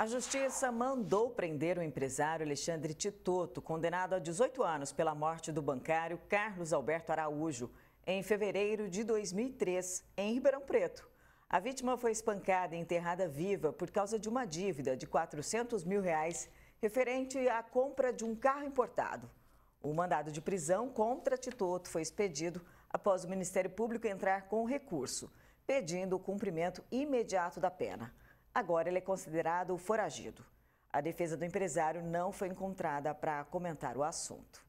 A justiça mandou prender o empresário Alexandre Titoto, condenado a 18 anos pela morte do bancário Carlos Alberto Araújo, em fevereiro de 2003, em Ribeirão Preto. A vítima foi espancada e enterrada viva por causa de uma dívida de 400 mil reais referente à compra de um carro importado. O mandado de prisão contra Titoto foi expedido após o Ministério Público entrar com recurso, pedindo o cumprimento imediato da pena. Agora ele é considerado foragido. A defesa do empresário não foi encontrada para comentar o assunto.